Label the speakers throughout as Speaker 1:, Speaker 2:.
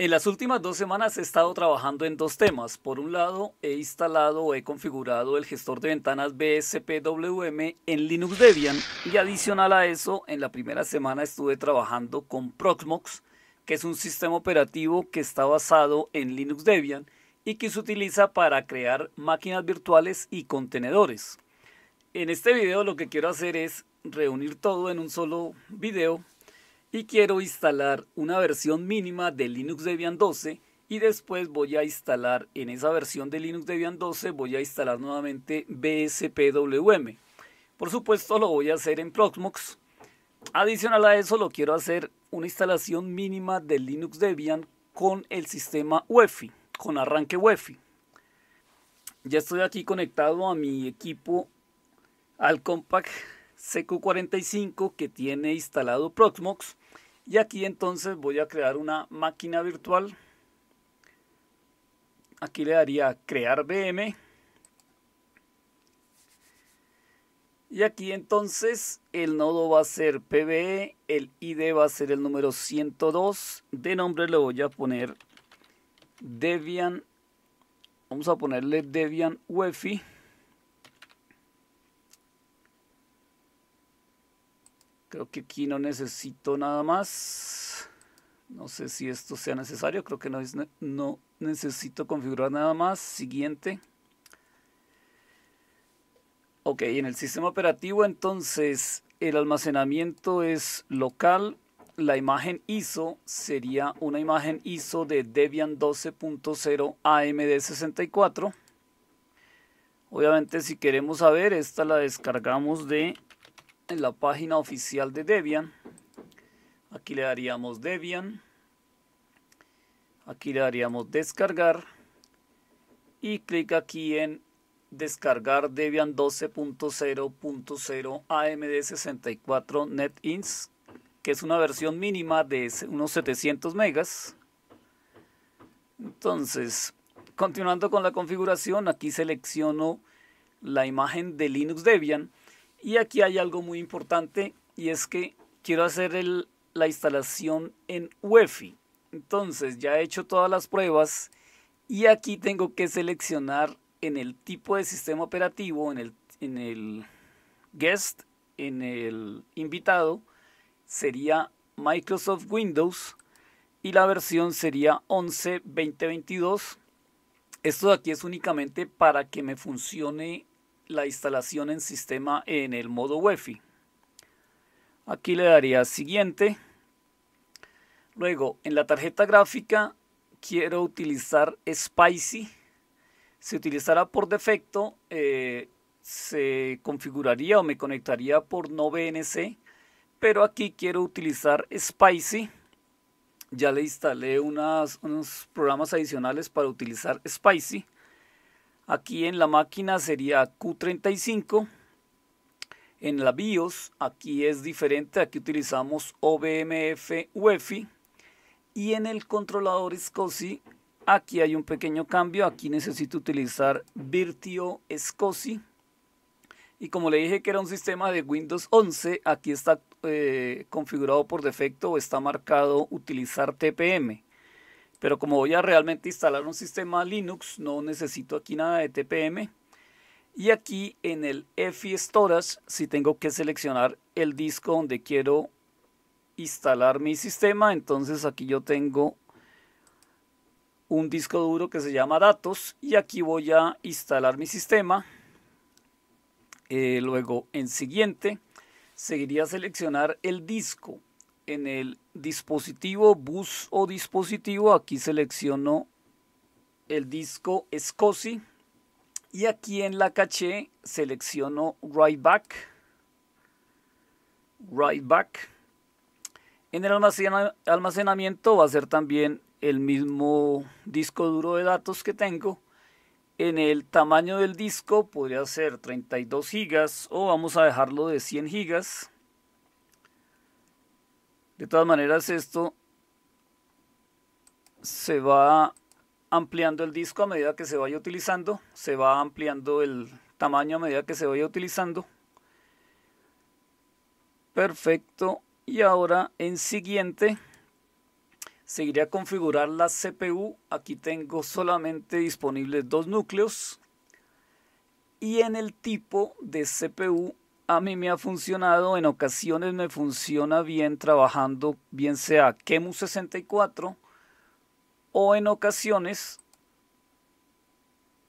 Speaker 1: En las últimas dos semanas he estado trabajando en dos temas. Por un lado, he instalado o he configurado el gestor de ventanas BSPWM en Linux Debian y adicional a eso, en la primera semana estuve trabajando con Proxmox, que es un sistema operativo que está basado en Linux Debian y que se utiliza para crear máquinas virtuales y contenedores. En este video lo que quiero hacer es reunir todo en un solo video y quiero instalar una versión mínima de Linux Debian 12 y después voy a instalar en esa versión de Linux Debian 12 voy a instalar nuevamente BSPWM. Por supuesto lo voy a hacer en Proxmox. Adicional a eso lo quiero hacer una instalación mínima de Linux Debian con el sistema UEFI, con arranque UEFI. Ya estoy aquí conectado a mi equipo al Compact CQ45 que tiene instalado Proxmox y aquí entonces voy a crear una máquina virtual. Aquí le daría crear VM. Y aquí entonces el nodo va a ser PBE, el ID va a ser el número 102. De nombre le voy a poner Debian. Vamos a ponerle Debian UEFI. Creo que aquí no necesito nada más. No sé si esto sea necesario. Creo que no, no necesito configurar nada más. Siguiente. Ok, en el sistema operativo entonces el almacenamiento es local. La imagen ISO sería una imagen ISO de Debian 12.0 AMD64. Obviamente si queremos saber, esta la descargamos de en la página oficial de Debian. Aquí le daríamos Debian. Aquí le daríamos descargar. Y clic aquí en descargar Debian 12.0.0 AMD64 NetIns que es una versión mínima de unos 700 megas. Entonces, continuando con la configuración, aquí selecciono la imagen de Linux Debian y aquí hay algo muy importante y es que quiero hacer la instalación en UEFI. Entonces ya he hecho todas las pruebas y aquí tengo que seleccionar en el tipo de sistema operativo, en el, en el guest, en el invitado, sería Microsoft Windows y la versión sería 11 2022. Esto de aquí es únicamente para que me funcione la instalación en sistema en el modo UEFI. Aquí le daría siguiente. Luego, en la tarjeta gráfica quiero utilizar Spicy. Si utilizara por defecto, eh, se configuraría o me conectaría por no BNC. Pero aquí quiero utilizar Spicy. Ya le instalé unos programas adicionales para utilizar Spicy. Aquí en la máquina sería Q35. En la BIOS, aquí es diferente, aquí utilizamos OBMF UEFI. Y en el controlador SCOSI, aquí hay un pequeño cambio, aquí necesito utilizar Virtio SCSI. Y como le dije que era un sistema de Windows 11, aquí está eh, configurado por defecto o está marcado utilizar TPM. Pero como voy a realmente instalar un sistema Linux, no necesito aquí nada de TPM. Y aquí en el EFI Storage, si tengo que seleccionar el disco donde quiero instalar mi sistema, entonces aquí yo tengo un disco duro que se llama datos y aquí voy a instalar mi sistema. Eh, luego en siguiente seguiría seleccionar el disco en el dispositivo bus o dispositivo aquí selecciono el disco SCSI y aquí en la caché selecciono Write Back Write Back en el almacenamiento va a ser también el mismo disco duro de datos que tengo en el tamaño del disco podría ser 32 gigas o vamos a dejarlo de 100 gigas de todas maneras, esto se va ampliando el disco a medida que se vaya utilizando, se va ampliando el tamaño a medida que se vaya utilizando. Perfecto. Y ahora en siguiente seguiré a configurar la CPU. Aquí tengo solamente disponibles dos núcleos. Y en el tipo de CPU a mí me ha funcionado, en ocasiones me funciona bien trabajando, bien sea Kemu 64 o en ocasiones,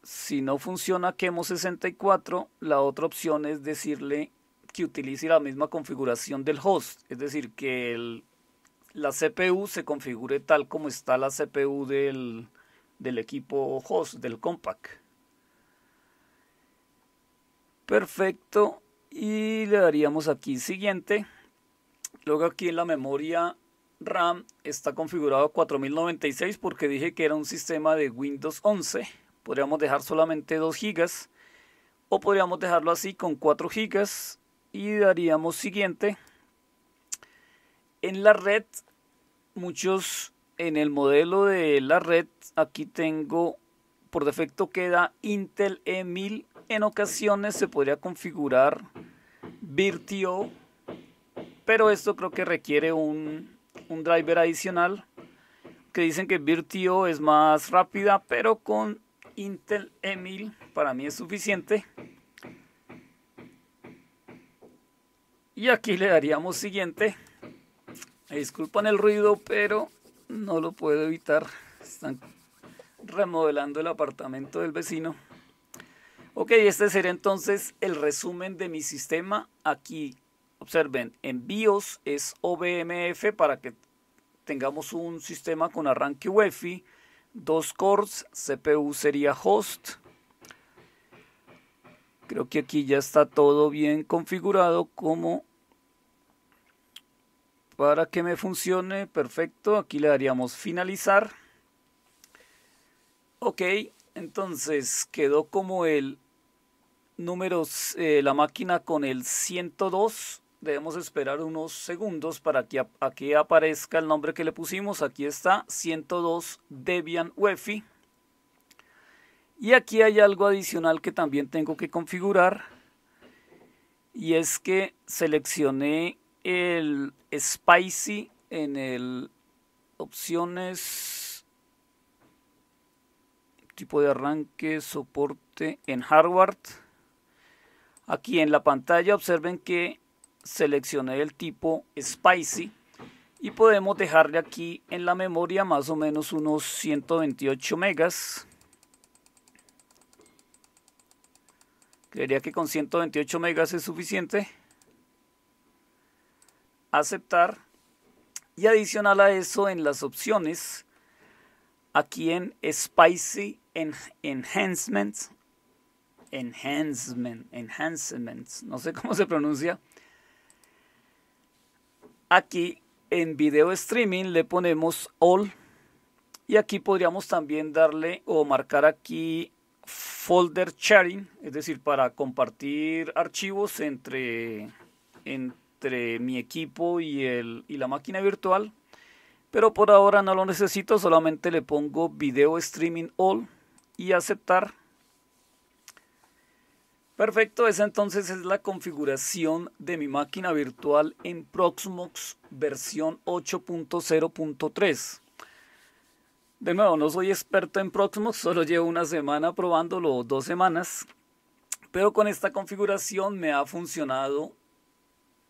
Speaker 1: si no funciona Kemu 64, la otra opción es decirle que utilice la misma configuración del host, es decir, que la CPU se configure tal como está la CPU del, del equipo host, del compact. Perfecto y le daríamos aquí siguiente. Luego aquí en la memoria RAM está configurado 4096 porque dije que era un sistema de Windows 11. Podríamos dejar solamente 2 GB o podríamos dejarlo así con 4 GB y daríamos siguiente. En la red, muchos en el modelo de la red, aquí tengo por defecto queda Intel E1000 en ocasiones se podría configurar Virtio, pero esto creo que requiere un, driver adicional que dicen que Virtio es más rápida, pero con Intel EMIL para mí es suficiente. Y aquí le daríamos siguiente. Me disculpan el ruido, pero no lo puedo evitar. Están remodelando el apartamento del vecino. Ok, este sería entonces el resumen de mi sistema. Aquí, observen, envíos es OBMF para que tengamos un sistema con arranque UEFI, dos cores, CPU sería host. Creo que aquí ya está todo bien configurado como para que me funcione. Perfecto, aquí le daríamos finalizar. Ok, entonces quedó como el número, eh, la máquina con el 102. Debemos esperar unos segundos para que aparezca el nombre que le pusimos. Aquí está 102 Debian UEFI. Y aquí hay algo adicional que también tengo que configurar. Y es que seleccioné el Spicy en el opciones tipo de arranque, soporte en hardware. Aquí en la pantalla observen que seleccioné el tipo Spicy y podemos dejarle aquí en la memoria más o menos unos 128 megas. Creería que con 128 megas es suficiente. Aceptar. Y adicional a eso en las opciones aquí en Spicy Enhancements. enhancements, no sé cómo se pronuncia. Aquí en video streaming le ponemos all y aquí podríamos también darle o marcar aquí folder sharing, es decir, para compartir archivos entre, entre mi equipo y, el, y la máquina virtual. Pero por ahora no lo necesito, solamente le pongo video streaming all y aceptar. Perfecto, esa entonces es la configuración de mi máquina virtual en Proxmox versión 8.0.3. De nuevo, no soy experto en Proxmox, solo llevo una semana probándolo, dos semanas, pero con esta configuración me ha funcionado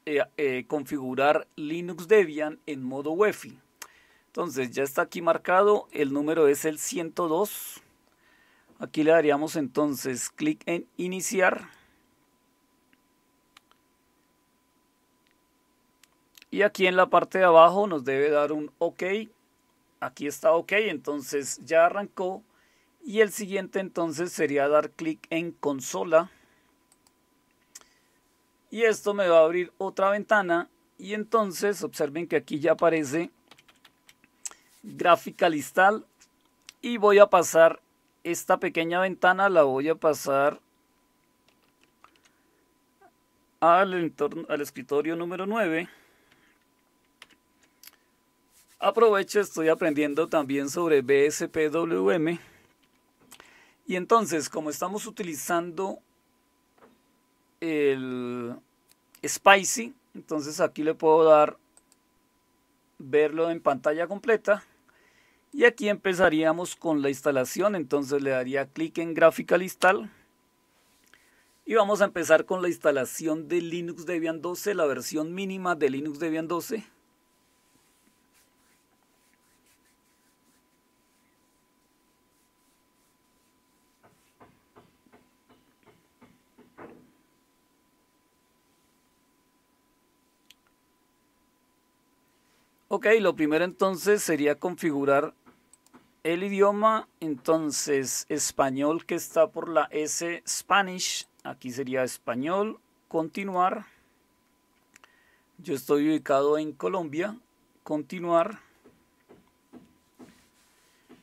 Speaker 1: eh, eh, configurar Linux Debian en modo Wi-Fi. Entonces ya está aquí marcado, el número es el 102. Aquí le daríamos entonces clic en iniciar. Y aquí en la parte de abajo nos debe dar un OK. Aquí está OK, entonces ya arrancó. Y el siguiente entonces sería dar clic en consola. Y esto me va a abrir otra ventana. Y entonces observen que aquí ya aparece gráfica listal y voy a pasar esta pequeña ventana la voy a pasar al, al escritorio número 9 aprovecho estoy aprendiendo también sobre BSPWM y entonces como estamos utilizando el spicy entonces aquí le puedo dar verlo en pantalla completa y aquí empezaríamos con la instalación, entonces le daría clic en gráfica listal. Y vamos a empezar con la instalación de Linux Debian 12, la versión mínima de Linux Debian 12. Ok, lo primero entonces sería configurar el idioma, entonces español que está por la S, Spanish, aquí sería español, continuar. Yo estoy ubicado en Colombia, continuar.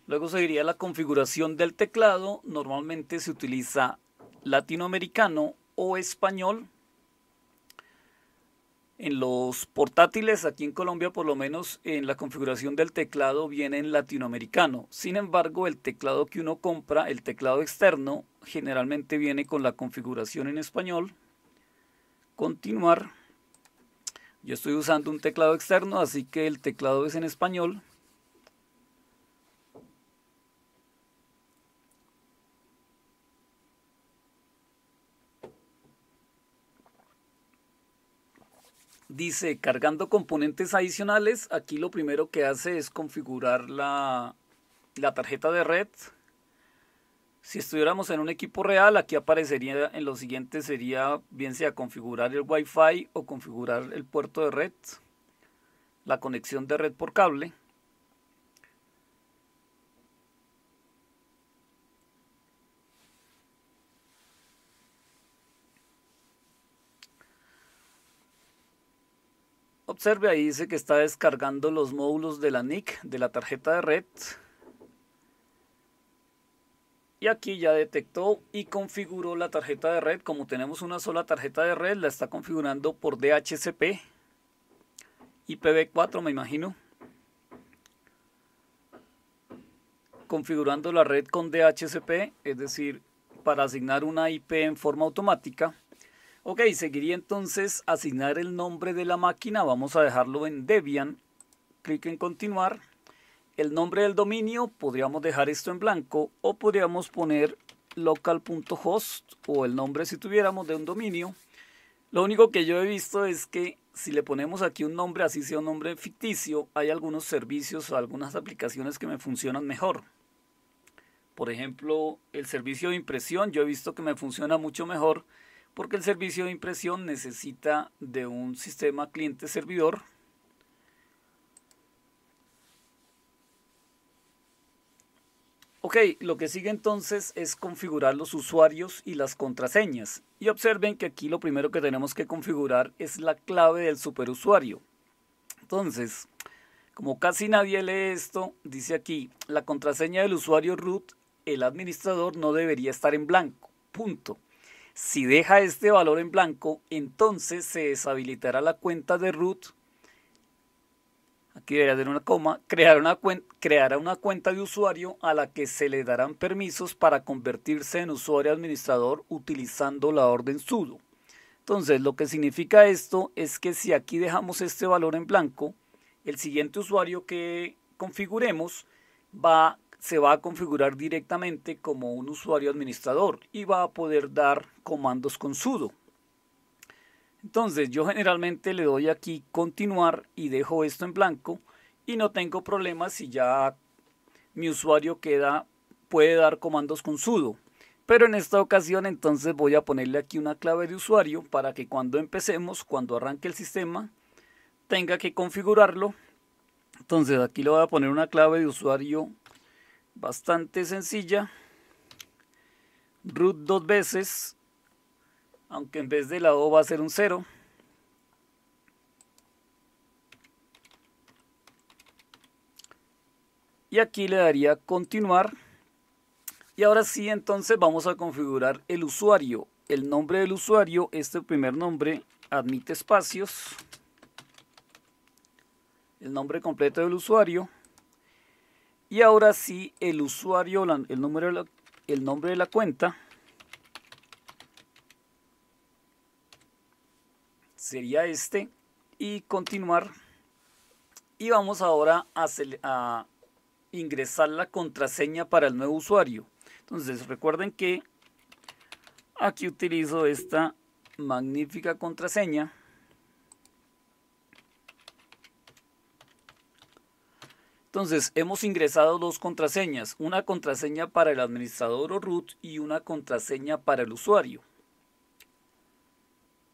Speaker 1: Luego seguiría la configuración del teclado, normalmente se utiliza latinoamericano o español. En los portátiles aquí en Colombia, por lo menos en la configuración del teclado viene en latinoamericano. Sin embargo, el teclado que uno compra, el teclado externo, generalmente viene con la configuración en español. Continuar. Yo estoy usando un teclado externo, así que el teclado es en español. Dice, cargando componentes adicionales, aquí lo primero que hace es configurar la, tarjeta de red. Si estuviéramos en un equipo real, aquí aparecería en lo siguiente, sería bien sea configurar el Wi-Fi o configurar el puerto de red, la conexión de red por cable. Observe ahí dice que está descargando los módulos de la NIC de la tarjeta de red. Y aquí ya detectó y configuró la tarjeta de red. Como tenemos una sola tarjeta de red, la está configurando por DHCP. IPv4 me imagino. Configurando la red con DHCP, es decir, para asignar una IP en forma automática Ok, seguiría entonces asignar el nombre de la máquina. Vamos a dejarlo en Debian. Clic en continuar. El nombre del dominio, podríamos dejar esto en blanco o podríamos poner local.host o el nombre si tuviéramos de un dominio. Lo único que yo he visto es que si le ponemos aquí un nombre, así sea un nombre ficticio, hay algunos servicios o algunas aplicaciones que me funcionan mejor. Por ejemplo, el servicio de impresión yo he visto que me funciona mucho mejor porque el servicio de impresión necesita de un sistema cliente-servidor Ok, lo que sigue entonces es configurar los usuarios y las contraseñas. Y observen que aquí lo primero que tenemos que configurar es la clave del superusuario. Entonces, como casi nadie lee esto, dice aquí, la contraseña del usuario root, el administrador no debería estar en blanco. Punto. Si deja este valor en blanco, entonces se deshabilitará la cuenta de root. Aquí debería tener una coma. Creará una, creará una cuenta de usuario a la que se le darán permisos para convertirse en usuario administrador utilizando la orden sudo. Entonces, lo que significa esto es que si aquí dejamos este valor en blanco, el siguiente usuario que configuremos va se va a configurar directamente como un usuario administrador y va a poder dar comandos con sudo. Entonces yo generalmente le doy aquí continuar y dejo esto en blanco y no tengo problemas si ya mi usuario queda, puede dar comandos con sudo. Pero en esta ocasión entonces voy a ponerle aquí una clave de usuario para que cuando empecemos, cuando arranque el sistema, tenga que configurarlo. Entonces aquí le voy a poner una clave de usuario bastante sencilla. Root dos veces, aunque en vez de la O va a ser un 0. Y aquí le daría continuar. Y ahora sí, entonces vamos a configurar el usuario. El nombre del usuario, este primer nombre, admite espacios. El nombre completo del usuario. Y ahora sí, el usuario, el, número el nombre de la cuenta sería este. Y continuar. Y vamos ahora a ingresar la contraseña para el nuevo usuario. Entonces recuerden que aquí utilizo esta magnífica contraseña. Entonces, hemos ingresado dos contraseñas, una contraseña para el administrador o root y una contraseña para el usuario.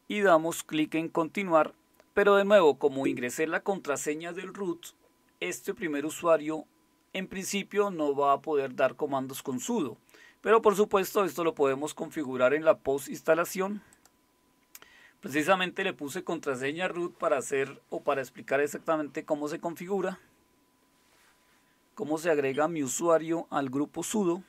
Speaker 1: Y damos clic en continuar, pero de nuevo, como ingresé la contraseña del root, este primer usuario en principio no va a poder dar comandos con sudo. Pero por supuesto esto lo podemos configurar en la post instalación. Precisamente le puse contraseña root para hacer o para explicar exactamente cómo se configura cómo se agrega mi usuario al grupo sudo.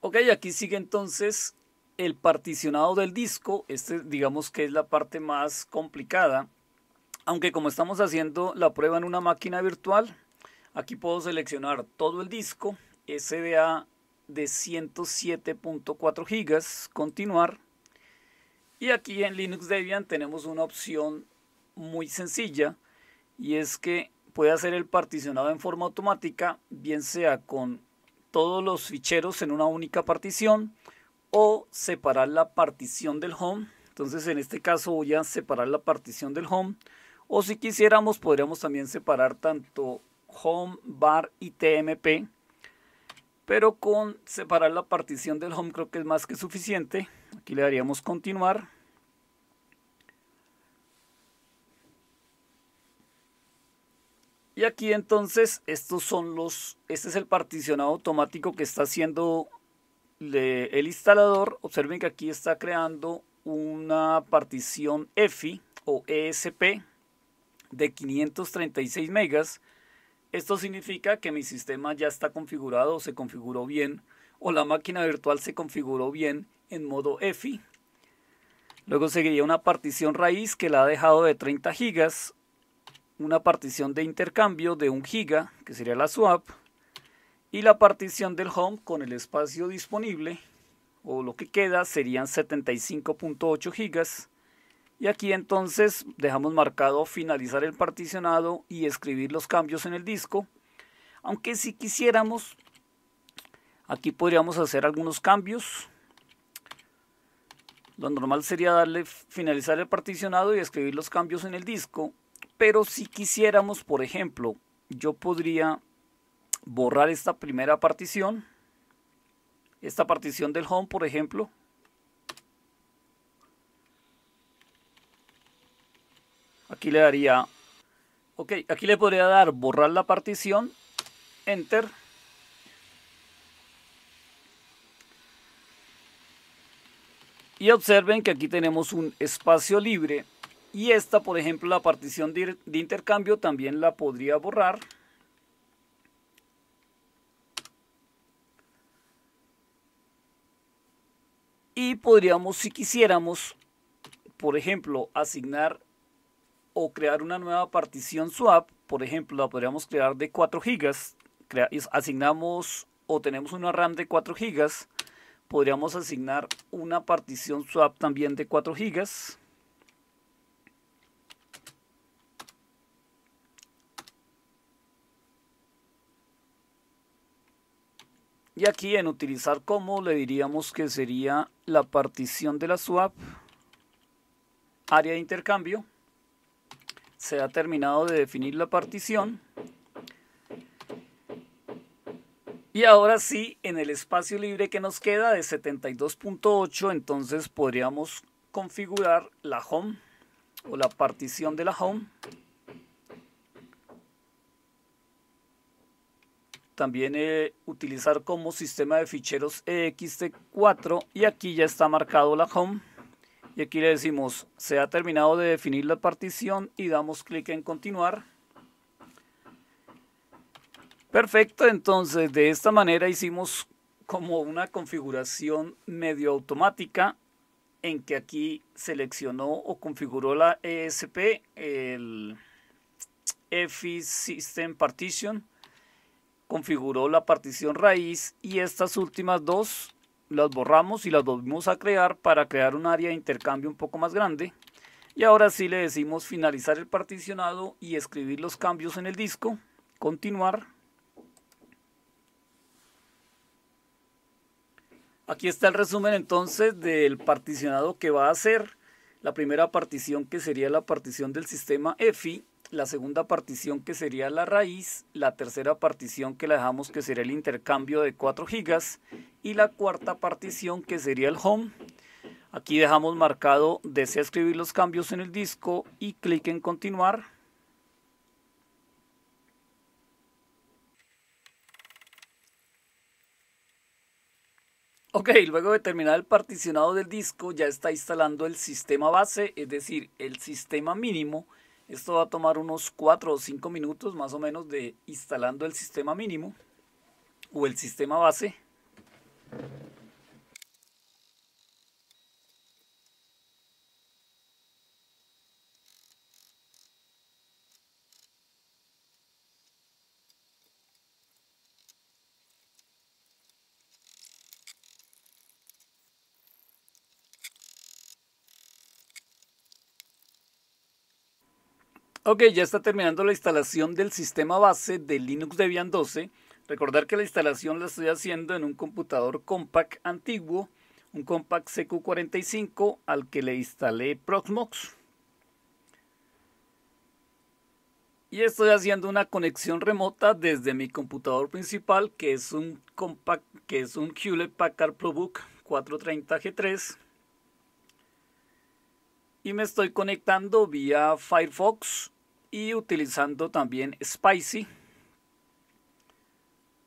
Speaker 1: Ok, aquí sigue entonces el particionado del disco. Este digamos que es la parte más complicada. Aunque como estamos haciendo la prueba en una máquina virtual, aquí puedo seleccionar todo el disco, SDA de 107.4 gigas, continuar. Y aquí en Linux Debian tenemos una opción muy sencilla y es que puede hacer el particionado en forma automática, bien sea con todos los ficheros en una única partición o separar la partición del home. Entonces en este caso voy a separar la partición del home. O si quisiéramos podríamos también separar tanto home, bar y tmp. Pero con separar la partición del home creo que es más que suficiente. Aquí le daríamos continuar. Y aquí entonces, estos son los, este es el particionado automático que está haciendo el instalador. Observen que aquí está creando una partición EFI o ESP de 536 megas. Esto significa que mi sistema ya está configurado, se configuró bien, o la máquina virtual se configuró bien en modo EFI. Luego seguiría una partición raíz que la ha dejado de 30 gigas una partición de intercambio de 1 giga, que sería la swap, y la partición del home con el espacio disponible, o lo que queda serían 75.8 gigas. Y aquí entonces dejamos marcado finalizar el particionado y escribir los cambios en el disco. Aunque si quisiéramos, aquí podríamos hacer algunos cambios. Lo normal sería darle finalizar el particionado y escribir los cambios en el disco pero si quisiéramos, por ejemplo, yo podría borrar esta primera partición, esta partición del home, por ejemplo, aquí le daría ok aquí le podría dar borrar la partición enter y observen que aquí tenemos un espacio libre y esta, por ejemplo, la partición de, intercambio también la podría borrar. Y podríamos, si quisiéramos, por ejemplo, asignar o crear una nueva partición swap, por ejemplo, la podríamos crear de 4 GB, asignamos o tenemos una RAM de 4 GB, podríamos asignar una partición swap también de 4 GB. Y aquí en utilizar como le diríamos que sería la partición de la swap, área de intercambio. Se ha terminado de definir la partición. Y ahora sí, en el espacio libre que nos queda de 72.8, entonces podríamos configurar la home o la partición de la home también eh, utilizar como sistema de ficheros ext4 y aquí ya está marcado la home y aquí le decimos se ha terminado de definir la partición y damos clic en continuar perfecto entonces de esta manera hicimos como una configuración medio automática en que aquí seleccionó o configuró la ESP el EFI System Partition configuró la partición raíz y estas últimas dos las borramos y las volvimos a crear para crear un área de intercambio un poco más grande. Y ahora sí le decimos finalizar el particionado y escribir los cambios en el disco. Continuar. Aquí está el resumen entonces del particionado que va a hacer. La primera partición que sería la partición del sistema EFI la segunda partición que sería la raíz, la tercera partición que la dejamos que sería el intercambio de 4 gigas y la cuarta partición que sería el home. Aquí dejamos marcado desea escribir los cambios en el disco y clic en continuar. Ok, luego de terminar el particionado del disco ya está instalando el sistema base, es decir, el sistema mínimo esto va a tomar unos 4 o 5 minutos más o menos de instalando el sistema mínimo o el sistema base Ok, ya está terminando la instalación del sistema base de Linux Debian 12. Recordar que la instalación la estoy haciendo en un computador Compact antiguo, un Compact CQ45 al que le instalé Proxmox. Y estoy haciendo una conexión remota desde mi computador principal, que es un compact que es un Hewlett Packard ProBook 430G3 y me estoy conectando vía Firefox y utilizando también spicy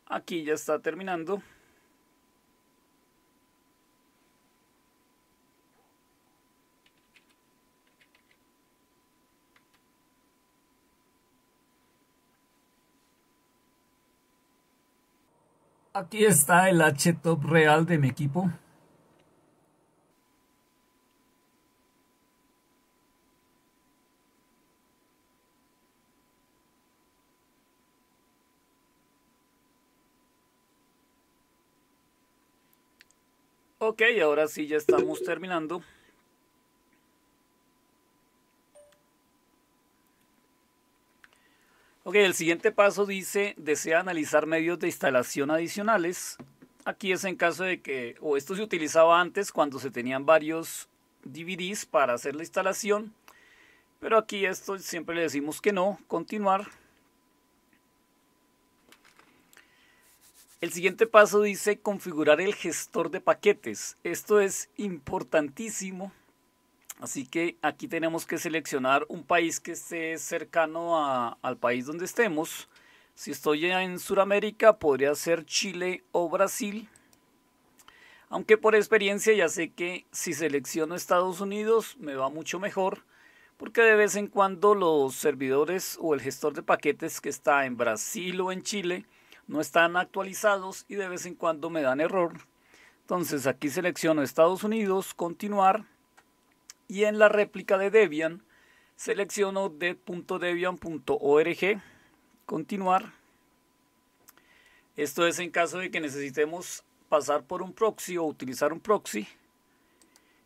Speaker 1: aquí ya está terminando Aquí está el H top real de mi equipo. Ok, ahora sí ya estamos terminando. Ok, el siguiente paso dice, desea analizar medios de instalación adicionales. Aquí es en caso de que, o esto se utilizaba antes cuando se tenían varios DVDs para hacer la instalación, pero aquí esto siempre le decimos que no, continuar. El siguiente paso dice configurar el gestor de paquetes. Esto es importantísimo. Así que aquí tenemos que seleccionar un país que esté cercano al país donde estemos. Si estoy en Sudamérica, podría ser Chile o Brasil. Aunque por experiencia ya sé que si selecciono Estados Unidos me va mucho mejor porque de vez en cuando los servidores o el gestor de paquetes que está en Brasil o en Chile no están actualizados y de vez en cuando me dan error. Entonces aquí selecciono Estados Unidos, continuar y en la réplica de Debian selecciono de.debian.org, continuar. Esto es en caso de que necesitemos pasar por un proxy o utilizar un proxy.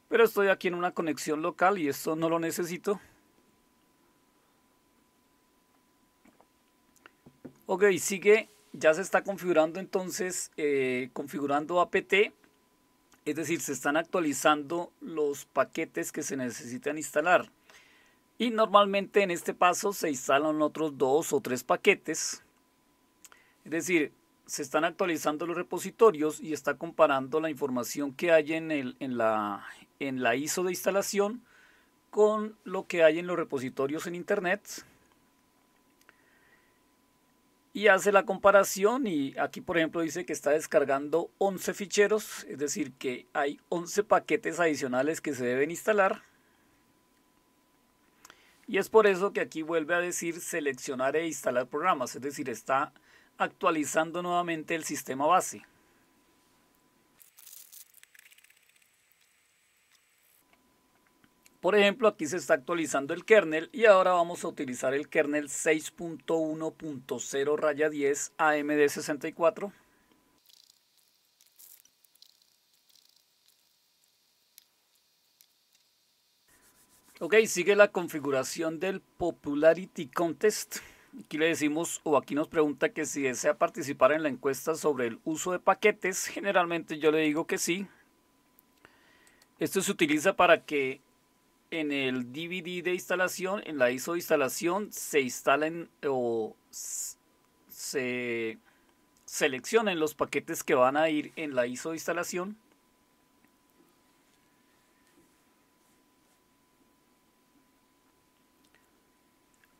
Speaker 1: Pero estoy aquí en una conexión local y esto no lo necesito. Ok, sigue ya se está configurando entonces, eh, configurando APT, es decir, se están actualizando los paquetes que se necesitan instalar. Y normalmente en este paso se instalan otros dos o tres paquetes. Es decir, se están actualizando los repositorios y está comparando la información que hay en, en, la, en la ISO de instalación con lo que hay en los repositorios en Internet y hace la comparación y aquí por ejemplo dice que está descargando 11 ficheros, es decir que hay 11 paquetes adicionales que se deben instalar. Y es por eso que aquí vuelve a decir seleccionar e instalar programas, es decir, está actualizando nuevamente el sistema base. Por ejemplo, aquí se está actualizando el kernel y ahora vamos a utilizar el kernel 6.1.0 10 AMD64. Ok, sigue la configuración del Popularity Contest. Aquí le decimos, o aquí nos pregunta que si desea participar en la encuesta sobre el uso de paquetes. Generalmente yo le digo que sí. Esto se utiliza para que en el DVD de instalación, en la ISO de instalación, se instalan o se seleccionen los paquetes que van a ir en la ISO de instalación.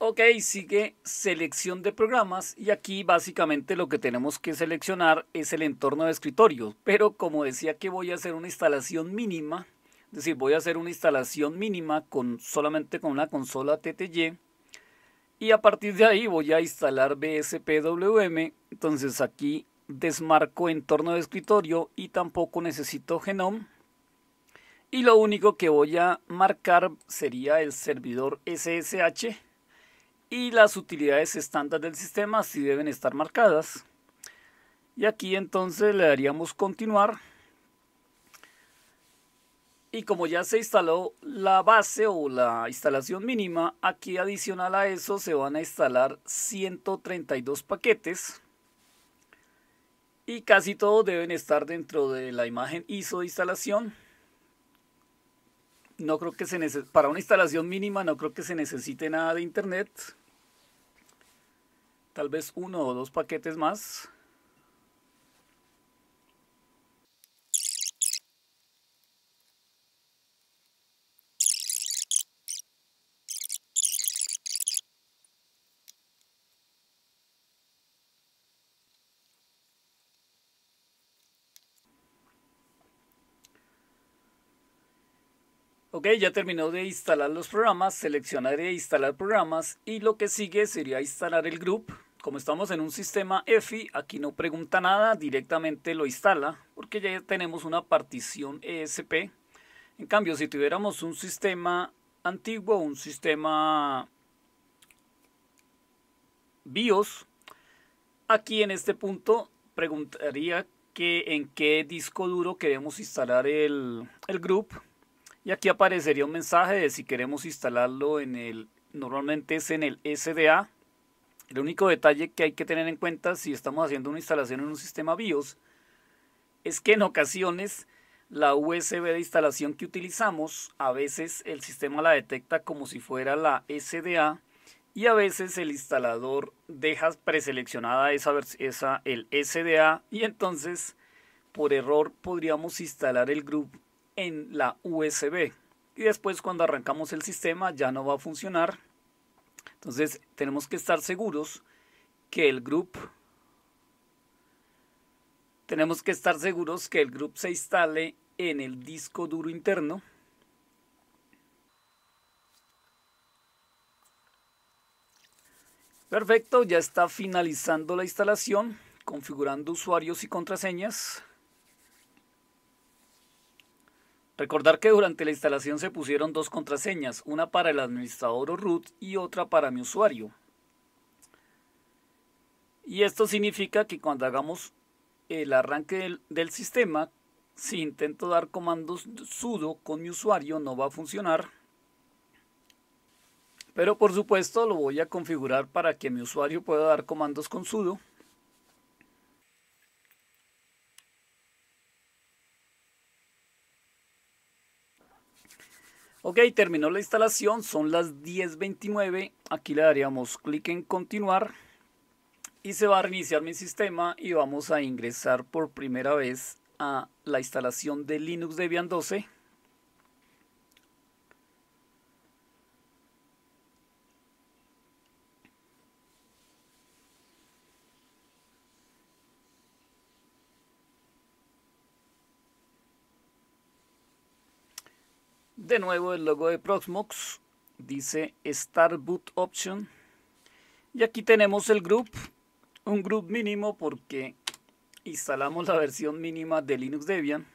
Speaker 1: Ok, sigue selección de programas y aquí básicamente lo que tenemos que seleccionar es el entorno de escritorio, pero como decía que voy a hacer una instalación mínima, es decir, voy a hacer una instalación mínima con, solamente con una consola TTY. Y a partir de ahí voy a instalar BSPWM. Entonces aquí desmarco entorno de escritorio y tampoco necesito Genome. Y lo único que voy a marcar sería el servidor SSH y las utilidades estándar del sistema si deben estar marcadas. Y aquí entonces le daríamos continuar. Y como ya se instaló la base o la instalación mínima, aquí adicional a eso se van a instalar 132 paquetes. Y casi todos deben estar dentro de la imagen ISO de instalación. No creo que se para una instalación mínima no creo que se necesite nada de internet. Tal vez uno o dos paquetes más. Ok, ya terminó de instalar los programas, seleccionaré instalar programas y lo que sigue sería instalar el group. Como estamos en un sistema EFI, aquí no pregunta nada, directamente lo instala porque ya tenemos una partición ESP. En cambio, si tuviéramos un sistema antiguo, un sistema BIOS, aquí en este punto preguntaría que en qué disco duro queremos instalar el, el group y aquí aparecería un mensaje de si queremos instalarlo en el, normalmente es en el SDA. El único detalle que hay que tener en cuenta si estamos haciendo una instalación en un sistema BIOS es que en ocasiones la USB de instalación que utilizamos, a veces el sistema la detecta como si fuera la SDA y a veces el instalador deja preseleccionada esa, esa el SDA y entonces por error podríamos instalar el, grupo en la USB. Y después cuando arrancamos el sistema ya no va a funcionar. Entonces tenemos que estar seguros que el group tenemos que estar seguros que el group se instale en el disco duro interno. Perfecto, ya está finalizando la instalación, configurando usuarios y contraseñas. Recordar que durante la instalación se pusieron dos contraseñas, una para el administrador o root y otra para mi usuario. Y esto significa que cuando hagamos el arranque del, del sistema, si intento dar comandos sudo con mi usuario no va a funcionar. Pero por supuesto lo voy a configurar para que mi usuario pueda dar comandos con sudo. Ok, terminó la instalación, son las 10.29, aquí le daríamos clic en continuar y se va a reiniciar mi sistema y vamos a ingresar por primera vez a la instalación de Linux Debian 12. De nuevo el logo de Proxmox dice Start Boot Option. Y aquí tenemos el group, un group mínimo porque instalamos la versión mínima de Linux Debian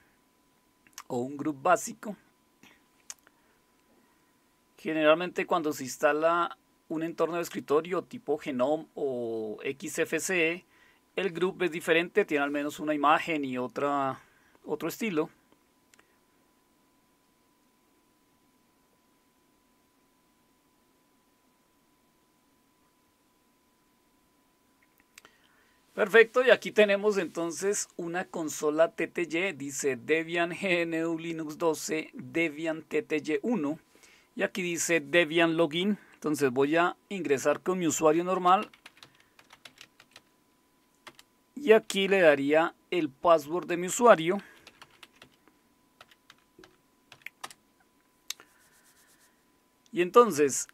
Speaker 1: o un group básico. Generalmente cuando se instala un entorno de escritorio tipo Genome o XFCE, el group es diferente, tiene al menos una imagen y otra, otro estilo. Perfecto, y aquí tenemos entonces una consola TTY, dice Debian GNU Linux 12, Debian TTY 1, y aquí dice Debian Login, entonces voy a ingresar con mi usuario normal, y aquí le daría el password de mi usuario, y entonces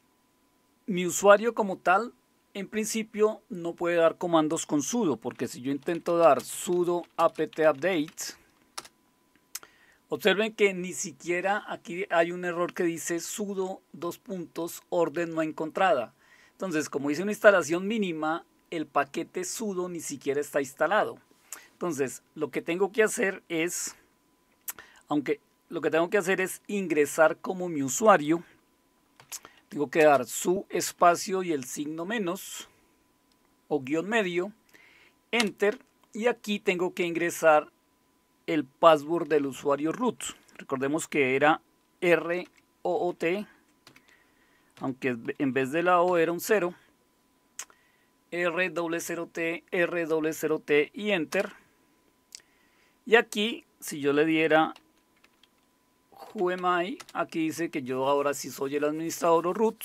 Speaker 1: mi usuario como tal en principio no puede dar comandos con sudo, porque si yo intento dar sudo apt update, observen que ni siquiera aquí hay un error que dice sudo dos puntos orden no encontrada. Entonces, como hice una instalación mínima, el paquete sudo ni siquiera está instalado. Entonces, lo que tengo que hacer es, aunque lo que tengo que hacer es ingresar como mi usuario, tengo que dar su espacio y el signo menos o guión medio, enter y aquí tengo que ingresar el password del usuario root. Recordemos que era r ROOT, aunque en vez de la O era un 0. r 0 t r 0 t y enter. Y aquí, si yo le diera QMI, aquí dice que yo ahora sí soy el administrador o root.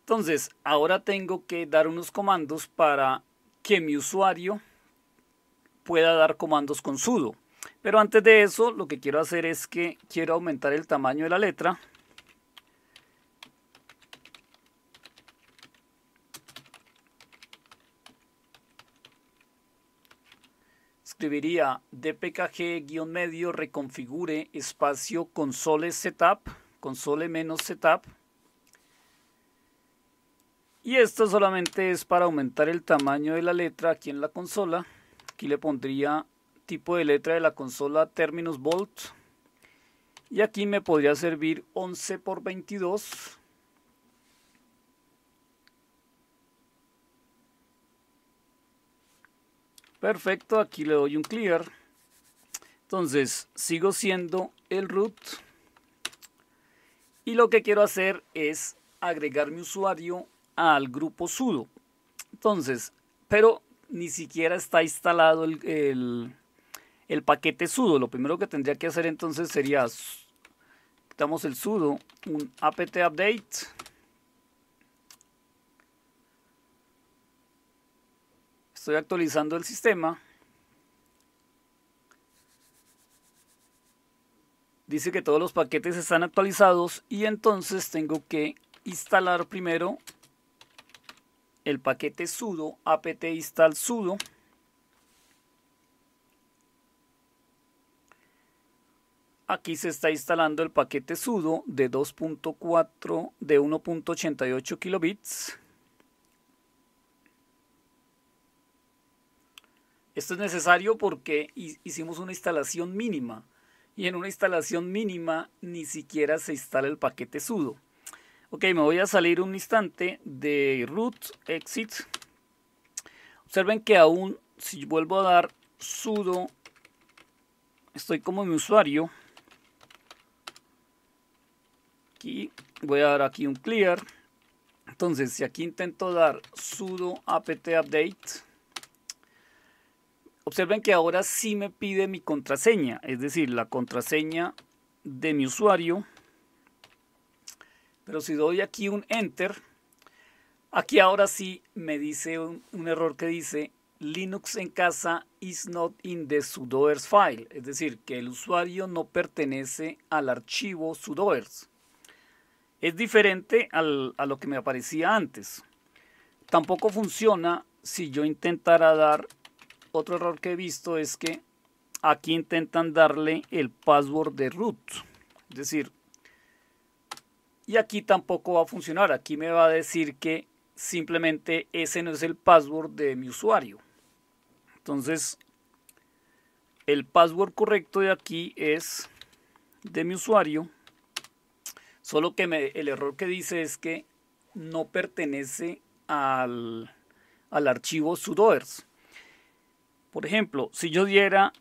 Speaker 1: Entonces, ahora tengo que dar unos comandos para que mi usuario pueda dar comandos con sudo. Pero antes de eso, lo que quiero hacer es que quiero aumentar el tamaño de la letra escribiría dpkg-medio reconfigure espacio console setup, console menos setup. Y esto solamente es para aumentar el tamaño de la letra aquí en la consola. Aquí le pondría tipo de letra de la consola Terminus Volt. Y aquí me podría servir 11 por 22 Perfecto, aquí le doy un clear. Entonces, sigo siendo el root. Y lo que quiero hacer es agregar mi usuario al grupo sudo. Entonces, pero ni siquiera está instalado el, paquete sudo. Lo primero que tendría que hacer entonces sería, quitamos el sudo, un apt update Estoy actualizando el sistema. Dice que todos los paquetes están actualizados y entonces tengo que instalar primero el paquete sudo apt install sudo aquí se está instalando el paquete sudo de 2.4 de 1.88 kilobits Esto es necesario porque hicimos una instalación mínima y en una instalación mínima ni siquiera se instala el paquete sudo. Ok, me voy a salir un instante de root exit. Observen que aún si vuelvo a dar sudo, estoy como mi usuario. y voy a dar aquí un clear. Entonces, si aquí intento dar sudo apt update, Observen que ahora sí me pide mi contraseña, es decir, la contraseña de mi usuario. Pero si doy aquí un Enter, aquí ahora sí me dice un, error que dice Linux en casa is not in the sudoers file, es decir, que el usuario no pertenece al archivo sudoers. Es diferente a lo que me aparecía antes. Tampoco funciona si yo intentara dar otro error que he visto es que aquí intentan darle el password de root. Es decir, y aquí tampoco va a funcionar. Aquí me va a decir que simplemente ese no es el password de mi usuario. Entonces, el password correcto de aquí es de mi usuario. Solo que el error que dice es que no pertenece al, al archivo sudoers. Por ejemplo, si yo diera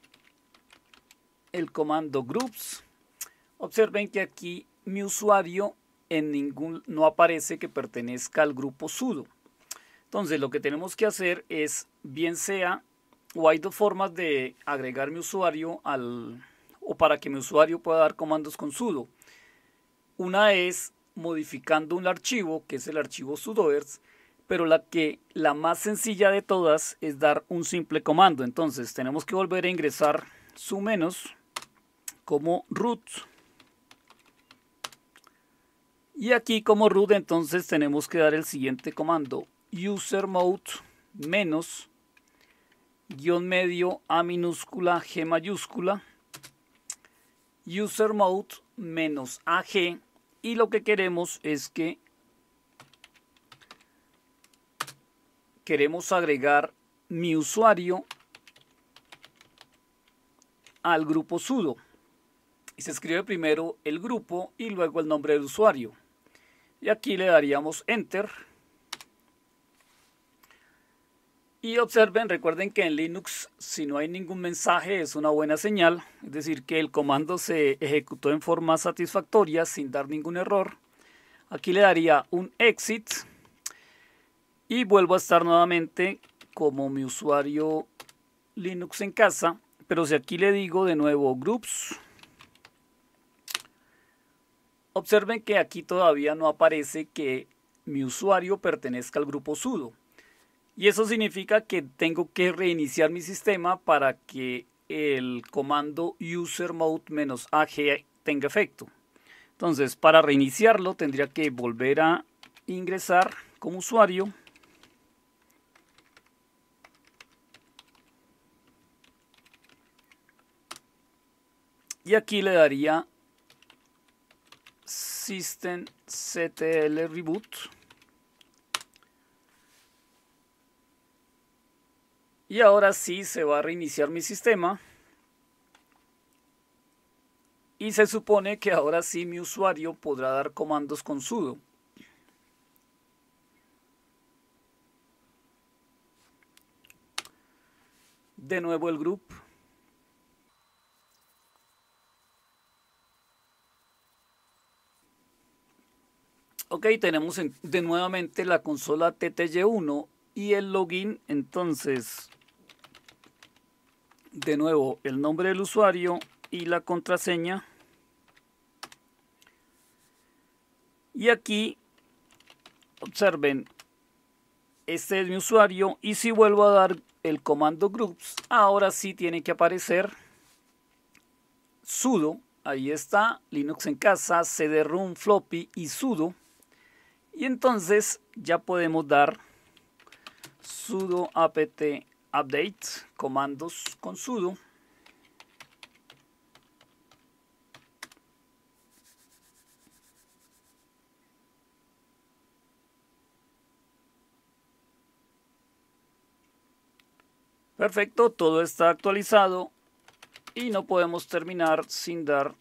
Speaker 1: el comando groups, observen que aquí mi usuario en ningún, no aparece que pertenezca al grupo sudo. Entonces lo que tenemos que hacer es, bien sea, o hay dos formas de agregar mi usuario al, o para que mi usuario pueda dar comandos con sudo. Una es modificando un archivo, que es el archivo sudoers, pero la que la más sencilla de todas es dar un simple comando. Entonces tenemos que volver a ingresar su menos como root. Y aquí como root entonces tenemos que dar el siguiente comando. User mode menos guión medio A minúscula G mayúscula user mode menos AG y lo que queremos es que queremos agregar mi usuario al grupo sudo. Y se escribe primero el grupo y luego el nombre del usuario. Y aquí le daríamos Enter. Y observen, recuerden que en Linux si no hay ningún mensaje es una buena señal, es decir que el comando se ejecutó en forma satisfactoria sin dar ningún error. Aquí le daría un exit y vuelvo a estar nuevamente como mi usuario Linux en casa, pero si aquí le digo de nuevo groups, observen que aquí todavía no aparece que mi usuario pertenezca al grupo sudo. Y eso significa que tengo que reiniciar mi sistema para que el comando userMode-ag tenga efecto. Entonces, para reiniciarlo tendría que volver a ingresar como usuario Y aquí le daría systemctl reboot. Y ahora sí se va a reiniciar mi sistema. Y se supone que ahora sí mi usuario podrá dar comandos con sudo. De nuevo el grupo. Ok, tenemos de nuevamente la consola TTY1 y el login. Entonces, de nuevo, el nombre del usuario y la contraseña. Y aquí, observen, este es mi usuario y si vuelvo a dar el comando groups, ahora sí tiene que aparecer sudo, ahí está, Linux en casa, cd room floppy y sudo. Y entonces ya podemos dar sudo apt update, comandos con sudo. Perfecto, todo está actualizado y no podemos terminar sin dar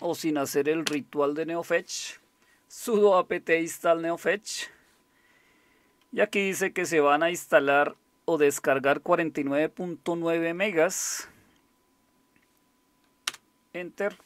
Speaker 1: o sin hacer el ritual de NeoFetch, sudo apt install NeoFetch. Y aquí dice que se van a instalar o descargar 49.9 megas. Enter.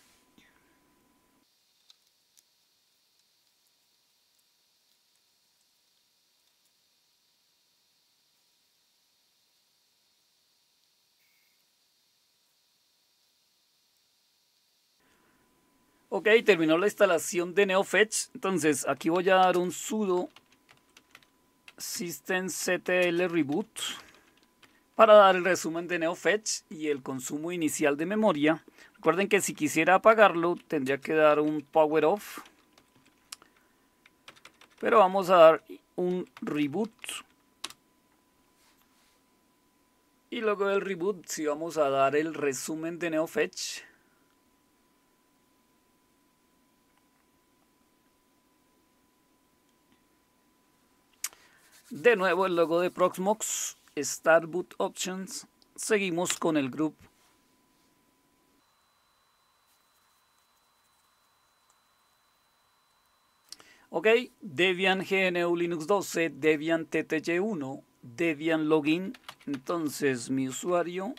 Speaker 1: Ok, terminó la instalación de NeoFetch. Entonces, aquí voy a dar un sudo systemctl reboot para dar el resumen de NeoFetch y el consumo inicial de memoria. Recuerden que si quisiera apagarlo, tendría que dar un power off. Pero vamos a dar un reboot. Y luego del reboot, si vamos a dar el resumen de NeoFetch. De nuevo el logo de Proxmox, Start Boot Options. Seguimos con el group Ok, Debian GNU Linux 12, Debian TTY1, Debian Login. Entonces mi usuario.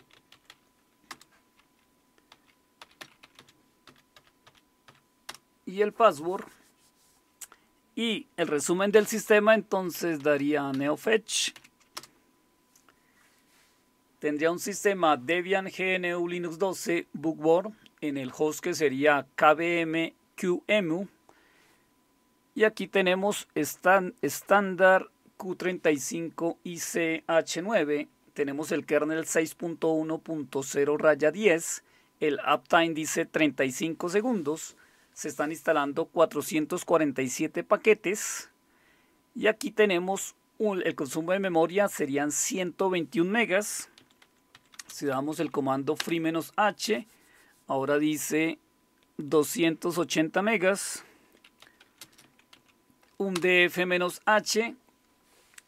Speaker 1: Y el password. Y el resumen del sistema entonces daría NeoFetch. Tendría un sistema Debian GNU Linux 12 Bookboard en el host que sería qmu Y aquí tenemos estándar Q35ICH9. Tenemos el kernel 6.1.0 10. El uptime dice 35 segundos se están instalando 447 paquetes y aquí tenemos el consumo de memoria serían 121 megas si damos el comando free-h ahora dice 280 megas un df-h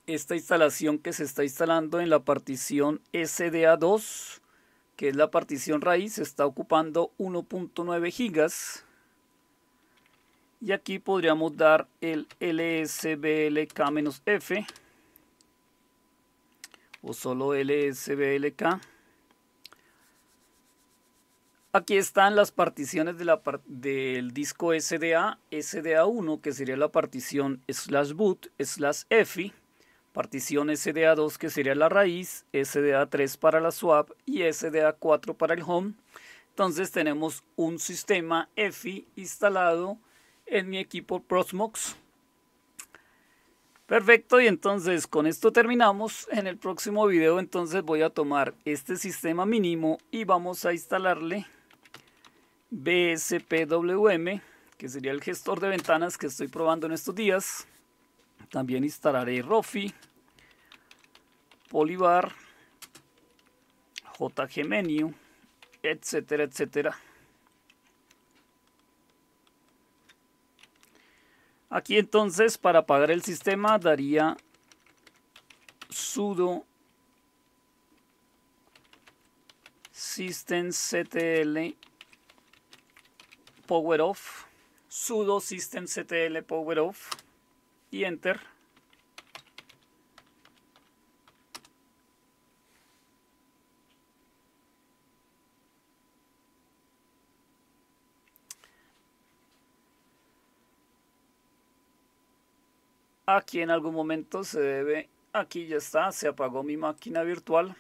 Speaker 1: esta instalación que se está instalando en la partición SDA2 que es la partición raíz está ocupando 1.9 gigas y aquí podríamos dar el LSBLK-F o solo LSBLK. Aquí están las particiones del disco SDA, SDA1, que sería la partición slash boot slash EFI, partición SDA2, que sería la raíz, SDA3 para la swap y SDA4 para el home. Entonces tenemos un sistema EFI instalado en mi equipo Prosmox. Perfecto, y entonces con esto terminamos. En el próximo video entonces voy a tomar este sistema mínimo y vamos a instalarle BSPWM, que sería el gestor de ventanas que estoy probando en estos días. También instalaré Rofi, Polybar, Menu. etcétera, etcétera. Aquí entonces para apagar el sistema daría sudo systemctl power off sudo systemctl power off y enter Aquí en algún momento se debe, aquí ya está, se apagó mi máquina virtual.